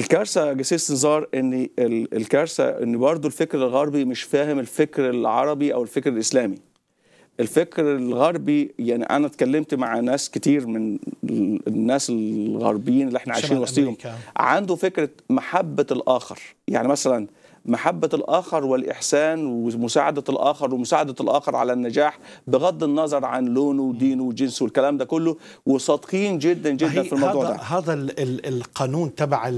الكارثه يا جسيس نزار ان الكارثه ان برضه الفكر الغربي مش فاهم الفكر العربي او الفكر الاسلامي الفكر الغربي يعني انا اتكلمت مع ناس كتير من الناس الغربيين اللي احنا عايشين وسطيهم عنده فكره محبه الاخر يعني مثلا محبة الآخر والإحسان ومساعدة الآخر ومساعدة الآخر على النجاح بغض النظر عن لونه ودينه وجنسه والكلام ده كله وصادقين جدا جدا في الموضوع هذا ده هذا القانون تبع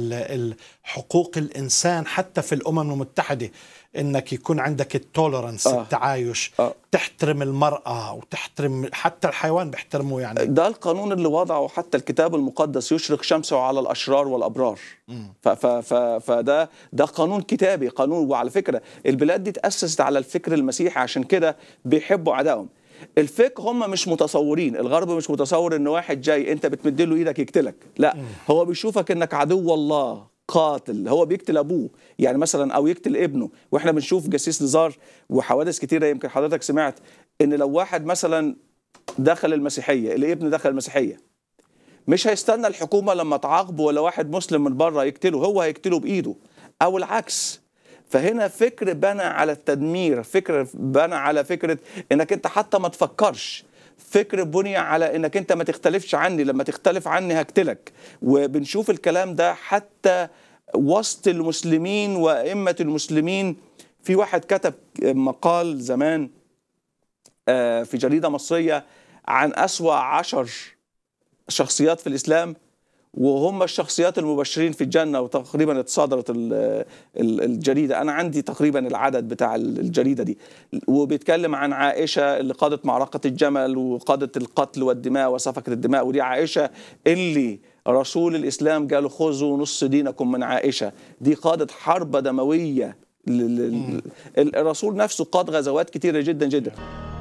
حقوق الإنسان حتى في الأمم المتحدة انك يكون عندك التولرنس آه. التعايش آه. تحترم المرأة وتحترم حتى الحيوان بيحترمه يعني ده القانون اللي وضعه حتى الكتاب المقدس يشرق شمسه على الأشرار والأبرار فده ده قانون كتابي قانون وعلى فكرة البلاد دي تأسست على الفكر المسيحي عشان كده بيحبوا عدائهم الفقه هم مش متصورين الغرب مش متصور ان واحد جاي انت بتمد له ايدك يقتلك لا هو بيشوفك انك عدو الله قاتل هو بيقتل ابوه يعني مثلا او يقتل ابنه واحنا بنشوف جاسيس نزار وحوادث كتيره يمكن حضرتك سمعت ان لو واحد مثلا دخل المسيحيه الابن دخل المسيحيه مش هيستنى الحكومه لما تعاقبه ولا واحد مسلم من بره يقتله هو هيقتله بايده او العكس فهنا فكر بنى على التدمير فكر بنى على فكره انك انت حتى ما تفكرش فكر بني على انك انت ما تختلفش عني لما تختلف عني هقتلك وبنشوف الكلام ده حتى وسط المسلمين وائمه المسلمين في واحد كتب مقال زمان آه، في جريده مصريه عن اسوا عشر شخصيات في الاسلام وهم الشخصيات المبشرين في الجنه وتقريبا اتصادرت الجريده انا عندي تقريبا العدد بتاع الجريده دي وبيتكلم عن عائشه اللي قادت معركه الجمل وقادت القتل والدماء وسفكه الدماء ودي عائشه اللي رسول الاسلام قال خذوا نص دينكم من عائشه دي قادت حرب دمويه الرسول نفسه قاد غزوات كثيره جدا جدا